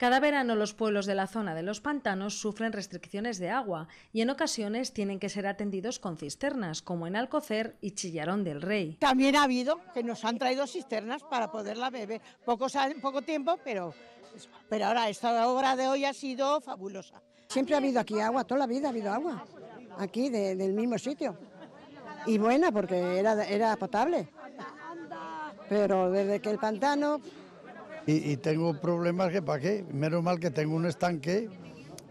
Cada verano los pueblos de la zona de los pantanos sufren restricciones de agua y en ocasiones tienen que ser atendidos con cisternas, como en Alcocer y Chillarón del Rey. También ha habido que nos han traído cisternas para poderla beber. Poco, poco tiempo, pero, pero ahora esta obra de hoy ha sido fabulosa. Siempre ha habido aquí agua, toda la vida ha habido agua, aquí del mismo sitio. Y buena porque era, era potable. Pero desde que el pantano y, tengo problemas que para qué. Menos mal que tengo un estanque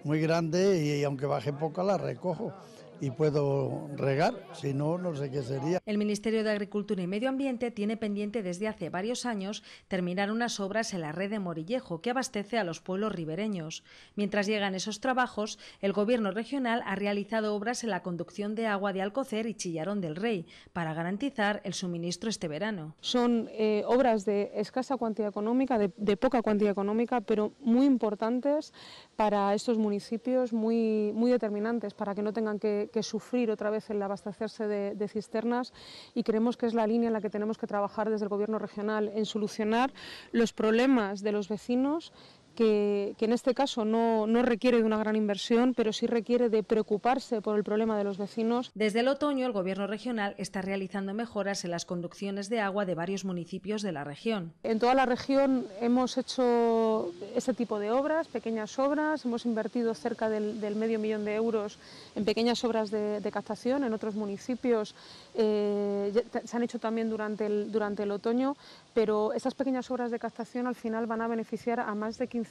muy grande y, y aunque baje poca la recojo y puedo regar, si no, no sé qué sería. El Ministerio de Agricultura y Medio Ambiente tiene pendiente desde hace varios años terminar unas obras en la red de Morillejo que abastece a los pueblos ribereños. Mientras llegan esos trabajos, el Gobierno regional ha realizado obras en la conducción de agua de Alcocer y Chillarón del Rey para garantizar el suministro este verano. Son eh, obras de escasa cuantía económica, de, poca cuantía económica, pero muy importantes para estos municipios, muy, muy determinantes para que no tengan que que, sufrir otra vez el abastecerse de, de, cisternas y creemos que es la línea en la que tenemos que trabajar desde el Gobierno regional en solucionar los problemas de los vecinos que, en este caso no, requiere de una gran inversión, pero sí requiere de preocuparse por el problema de los vecinos. Desde el otoño, el Gobierno regional está realizando mejoras en las conducciones de agua de varios municipios de la región. En toda la región hemos hecho ese tipo de obras, pequeñas obras, hemos invertido cerca del, medio millón de euros en pequeñas obras de, captación, en otros municipios eh, se han hecho también durante el, durante el otoño, pero estas pequeñas obras de captación al final van a beneficiar a más de 15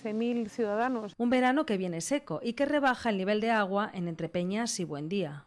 ciudadanos. Un verano que viene seco y que rebaja el nivel de agua en Entrepeñas y Buendía.